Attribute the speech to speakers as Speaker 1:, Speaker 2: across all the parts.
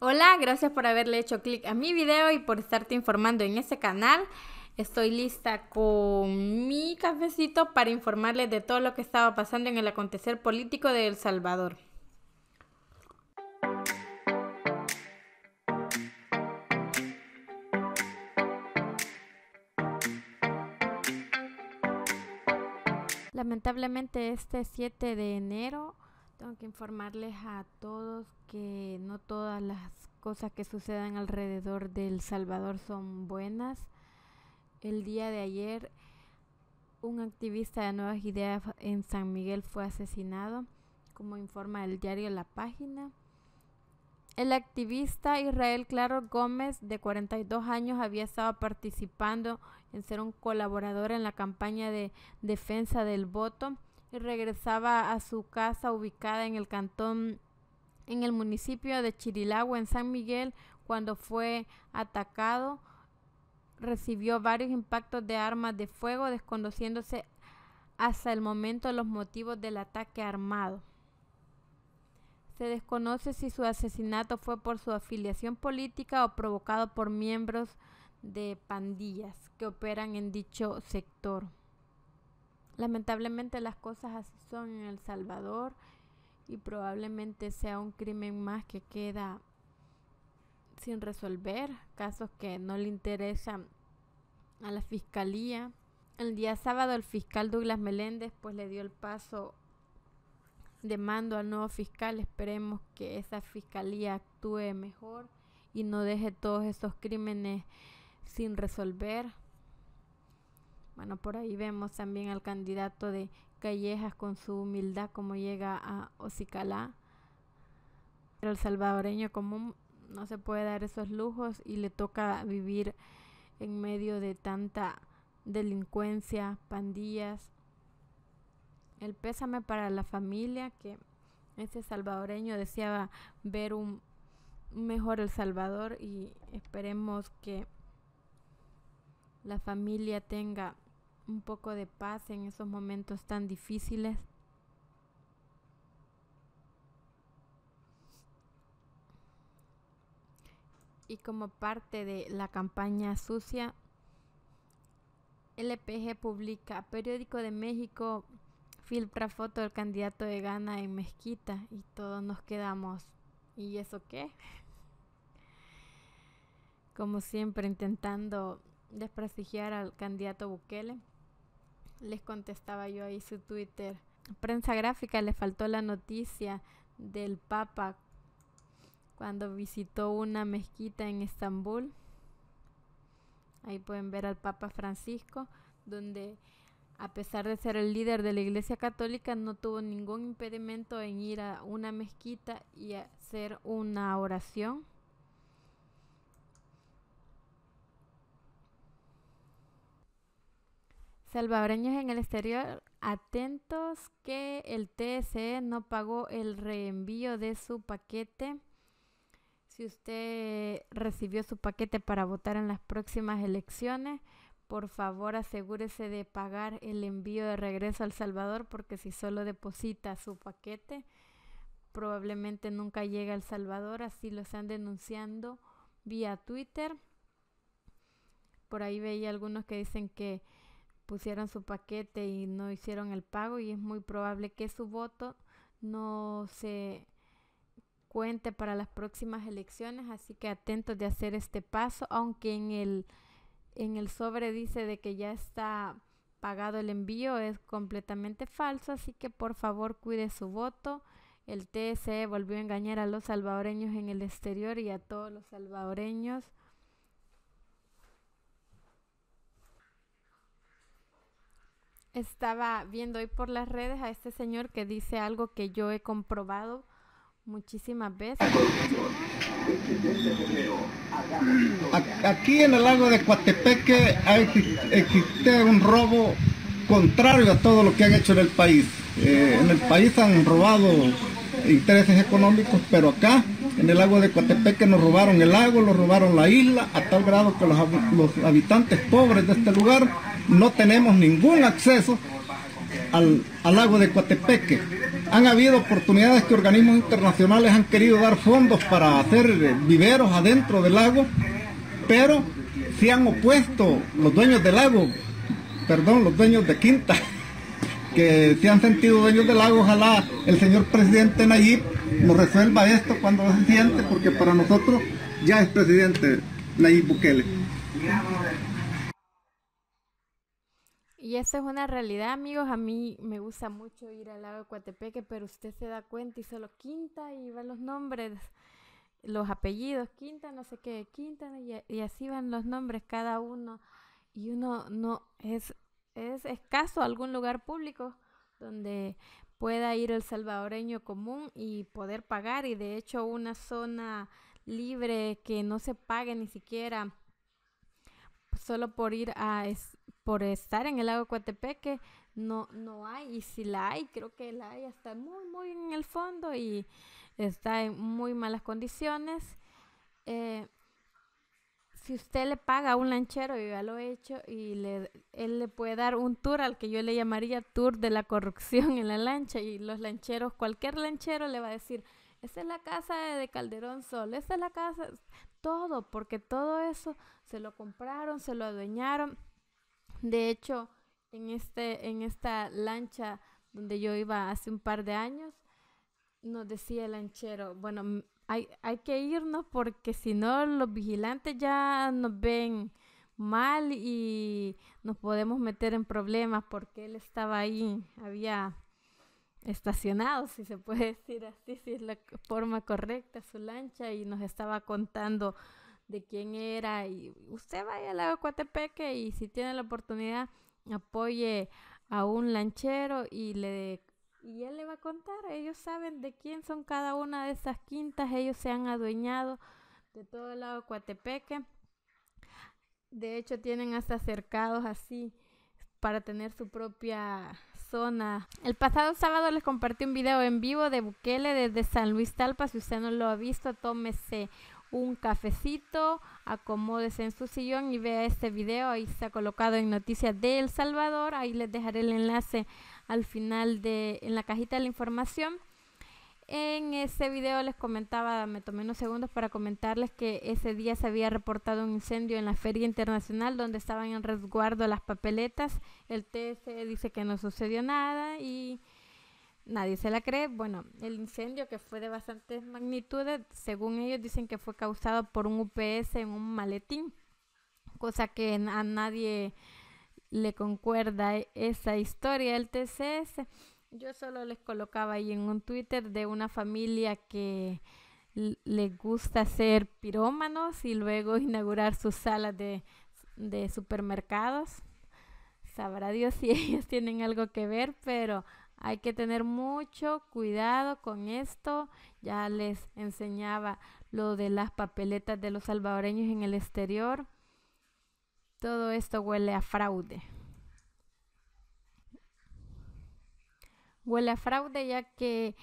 Speaker 1: Hola, gracias por haberle hecho clic a mi video y por estarte informando en este canal. Estoy lista con mi cafecito para informarles de todo lo que estaba pasando en el acontecer político de El Salvador. Lamentablemente este 7 de enero tengo que informarles a todos que no todas las cosas que sucedan alrededor del Salvador son buenas. El día de ayer, un activista de Nuevas Ideas en San Miguel fue asesinado, como informa el diario La Página. El activista Israel Claro Gómez, de 42 años, había estado participando en ser un colaborador en la campaña de defensa del voto y regresaba a su casa ubicada en el cantón en el municipio de Chirilagua, en San Miguel, cuando fue atacado. Recibió varios impactos de armas de fuego, desconociéndose hasta el momento los motivos del ataque armado. Se desconoce si su asesinato fue por su afiliación política o provocado por miembros de pandillas que operan en dicho sector. Lamentablemente las cosas así son en El Salvador y probablemente sea un crimen más que queda sin resolver, casos que no le interesan a la fiscalía. El día sábado el fiscal Douglas Meléndez pues le dio el paso de mando al nuevo fiscal. Esperemos que esa fiscalía actúe mejor y no deje todos esos crímenes sin resolver. Bueno, por ahí vemos también al candidato de Callejas con su humildad como llega a Ocicalá. Pero el salvadoreño común no se puede dar esos lujos y le toca vivir en medio de tanta delincuencia, pandillas. El pésame para la familia que ese salvadoreño deseaba ver un mejor El Salvador y esperemos que la familia tenga un poco de paz en esos momentos tan difíciles. Y como parte de la campaña sucia, LPG publica, Periódico de México filtra foto del candidato de gana en Mezquita y todos nos quedamos. ¿Y eso qué? Como siempre intentando desprestigiar al candidato Bukele les contestaba yo ahí su Twitter. Prensa gráfica le faltó la noticia del Papa cuando visitó una mezquita en Estambul. Ahí pueden ver al Papa Francisco, donde a pesar de ser el líder de la Iglesia Católica, no tuvo ningún impedimento en ir a una mezquita y hacer una oración. Salvadoreños en el exterior, atentos que el TSE no pagó el reenvío de su paquete. Si usted recibió su paquete para votar en las próximas elecciones, por favor asegúrese de pagar el envío de regreso al Salvador porque si solo deposita su paquete, probablemente nunca llega al Salvador. Así lo están denunciando vía Twitter. Por ahí veía algunos que dicen que pusieron su paquete y no hicieron el pago y es muy probable que su voto no se cuente para las próximas elecciones, así que atentos de hacer este paso, aunque en el, en el sobre dice de que ya está pagado el envío, es completamente falso, así que por favor cuide su voto. El TSE volvió a engañar a los salvadoreños en el exterior y a todos los salvadoreños Estaba viendo hoy por las redes a este señor que dice algo que yo he comprobado muchísimas veces. Aquí en el lago de Coatepeque existe un robo contrario a todo lo que han hecho en el país. Eh, en el país han robado intereses económicos, pero acá en el lago de Coatepeque nos robaron el lago, nos robaron la isla, a tal grado que los habitantes pobres de este lugar no tenemos ningún acceso al, al, lago de Coatepeque. Han habido oportunidades que organismos internacionales han querido dar fondos para hacer eh, viveros adentro del lago, pero se han opuesto los dueños del lago, perdón, los dueños de Quinta, que se han sentido dueños del lago. Ojalá el señor presidente Nayib nos resuelva esto cuando se siente, porque para nosotros ya es presidente Nayib Bukele. Y esa es una realidad, amigos. A mí me gusta mucho ir al lago de Coatepeque, pero usted se da cuenta y solo Quinta y van los nombres, los apellidos, Quinta, no sé qué, Quinta, y, así van los nombres cada uno. Y uno no es, es escaso algún lugar público donde pueda ir el salvadoreño común y poder pagar. Y de hecho una zona libre que no se pague ni siquiera solo por ir a es, por estar en el lago Coatepeque no no hay y si la hay creo que la hay está muy muy en el fondo y está en muy malas condiciones eh, si usted le paga a un lanchero y ya lo he hecho y le, él le puede dar un tour al que yo le llamaría tour de la corrupción en la lancha y los lancheros cualquier lanchero le va a decir esa es la casa de Calderón Sol, esta es la casa todo, porque todo eso se lo compraron, se lo adueñaron. De hecho, en, este, en esta lancha donde yo iba hace un par de años, nos decía el lanchero, bueno, hay, hay que irnos porque si no los vigilantes ya nos ven mal y nos podemos meter en problemas porque él estaba ahí, había estacionados, si se puede decir así, si es la forma correcta, su lancha, y nos estaba contando de quién era. Y usted vaya al lago Coatepeque y si tiene la oportunidad, apoye a un lanchero y le y él le va a contar, ellos saben de quién son cada una de esas quintas, ellos se han adueñado de todo el lago Coatepeque. De hecho, tienen hasta cercados así para tener su propia, el pasado sábado les compartí un video en vivo de Bukele desde San Luis Talpa. Si usted no lo ha visto, tómese un cafecito, acomódese en su sillón y vea este video. Ahí se ha colocado en Noticias de El Salvador. Ahí les dejaré el enlace al final de en la cajita de la información. En ese video les comentaba, me tomé unos segundos para comentarles que ese día se había reportado un incendio en la Feria Internacional donde estaban en resguardo las papeletas. El TS dice que no sucedió nada y nadie se la cree. Bueno, el incendio que fue de bastantes magnitudes, según ellos dicen que fue causado por un UPS en un maletín, cosa que a nadie le concuerda e-, esa historia del TCS. Yo solo les colocaba ahí en un Twitter de una familia que le gusta ser pirómanos y luego inaugurar sus salas de, de supermercados. Sabrá Dios si ellos tienen algo que ver, pero hay que tener mucho cuidado con esto. Ya les enseñaba lo de las papeletas de los salvadoreños en el exterior. Todo esto huele a fraude. huele a fraude ya que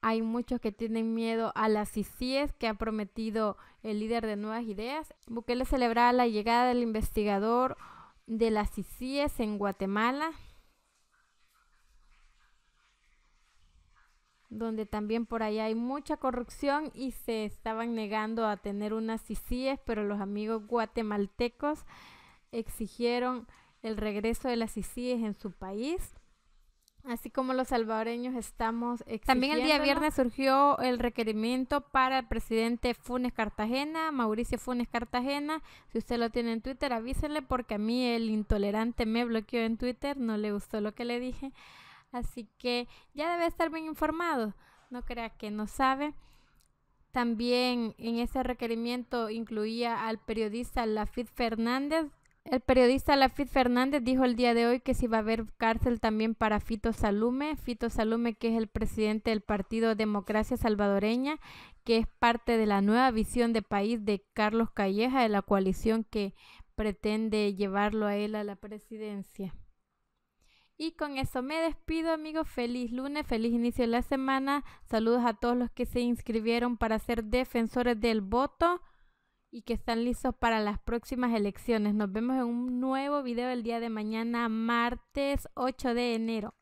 Speaker 1: hay muchos que tienen miedo a las ICIES que ha prometido el líder de Nuevas Ideas. Bukele celebraba la llegada del investigador de las ICIES en Guatemala, donde también por allá hay mucha corrupción y se estaban negando a tener unas ICIES, pero los amigos guatemaltecos exigieron el regreso de las ICIES en su país. Así como los salvadoreños estamos También el día viernes surgió el requerimiento para el presidente Funes Cartagena, Mauricio Funes Cartagena. Si usted lo tiene en Twitter, avísenle porque a mí el intolerante me bloqueó en Twitter, no le gustó lo que le dije. Así que ya debe estar bien informado. No crea que no sabe. También en ese requerimiento incluía al periodista Lafit Fernández, el periodista Lafit Fernández dijo el día de hoy que si va a haber cárcel también para Fito Salume. Fito Salume, que es el presidente del Partido Democracia Salvadoreña, que es parte de la nueva visión de país de Carlos Calleja, de la coalición que pretende llevarlo a él a la presidencia. Y con eso me despido amigos, feliz lunes, feliz inicio de la semana, saludos a todos los que se inscribieron para ser defensores del voto y que están listos para las próximas elecciones. Nos vemos en un nuevo video el día de mañana, martes 8 de enero.